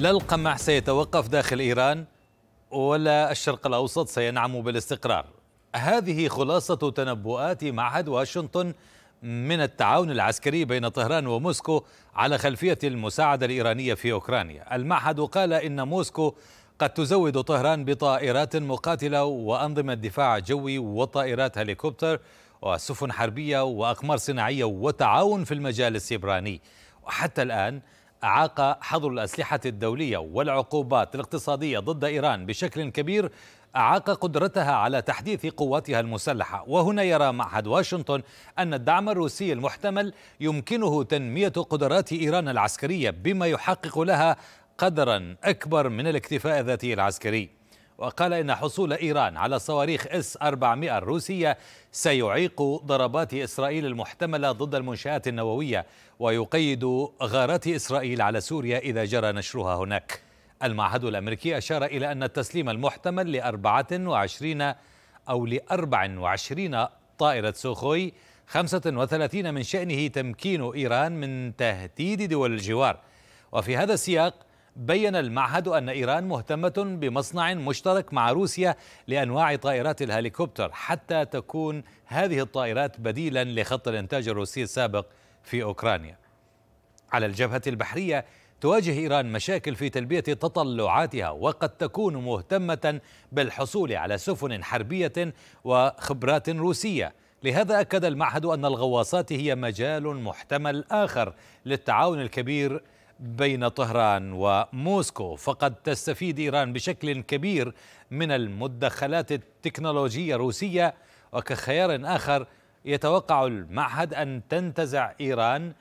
لا القمع سيتوقف داخل إيران ولا الشرق الأوسط سينعم بالاستقرار هذه خلاصة تنبؤات معهد واشنطن من التعاون العسكري بين طهران وموسكو على خلفية المساعدة الإيرانية في أوكرانيا المعهد قال إن موسكو قد تزود طهران بطائرات مقاتلة وأنظمة دفاع جوي وطائرات هليكوبتر وسفن حربية وأقمار صناعية وتعاون في المجال السبراني وحتى الآن أعاق حظر الأسلحة الدولية والعقوبات الاقتصادية ضد إيران بشكل كبير أعاق قدرتها على تحديث قواتها المسلحة وهنا يرى معهد واشنطن أن الدعم الروسي المحتمل يمكنه تنمية قدرات إيران العسكرية بما يحقق لها قدرا أكبر من الاكتفاء الذاتي العسكري وقال إن حصول إيران على صواريخ اس 400 الروسية سيعيق ضربات إسرائيل المحتملة ضد المنشآت النووية ويقيد غارات إسرائيل على سوريا إذا جرى نشرها هناك المعهد الأمريكي أشار إلى أن التسليم المحتمل لأربعة وعشرين أو لأربع وعشرين طائرة سوخوي 35 من شأنه تمكين إيران من تهديد دول الجوار وفي هذا السياق بين المعهد أن إيران مهتمة بمصنع مشترك مع روسيا لأنواع طائرات الهليكوبتر حتى تكون هذه الطائرات بديلا لخط الإنتاج الروسي السابق في أوكرانيا على الجبهة البحرية تواجه إيران مشاكل في تلبية تطلعاتها وقد تكون مهتمة بالحصول على سفن حربية وخبرات روسية لهذا أكد المعهد أن الغواصات هي مجال محتمل آخر للتعاون الكبير بين طهران وموسكو فقد تستفيد إيران بشكل كبير من المدخلات التكنولوجية الروسية وكخيار آخر يتوقع المعهد أن تنتزع إيران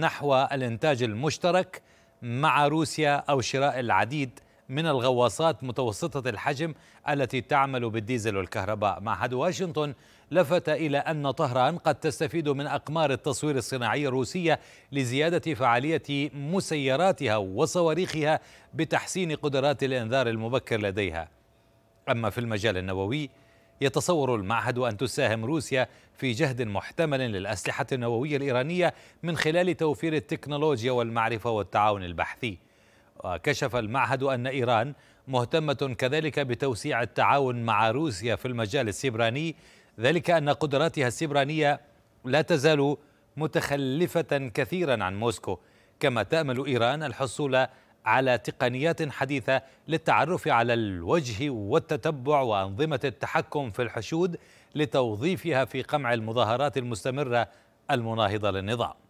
نحو الإنتاج المشترك مع روسيا أو شراء العديد من الغواصات متوسطة الحجم التي تعمل بالديزل والكهرباء معهد واشنطن لفت إلى أن طهران قد تستفيد من أقمار التصوير الصناعي الروسية لزيادة فعالية مسيراتها وصواريخها بتحسين قدرات الإنذار المبكر لديها أما في المجال النووي يتصور المعهد أن تساهم روسيا في جهد محتمل للأسلحة النووية الإيرانية من خلال توفير التكنولوجيا والمعرفة والتعاون البحثي وكشف المعهد أن إيران مهتمة كذلك بتوسيع التعاون مع روسيا في المجال السبراني ذلك أن قدراتها السبرانية لا تزال متخلفة كثيرا عن موسكو كما تأمل إيران الحصول على تقنيات حديثة للتعرف على الوجه والتتبع وأنظمة التحكم في الحشود لتوظيفها في قمع المظاهرات المستمرة المناهضة للنظام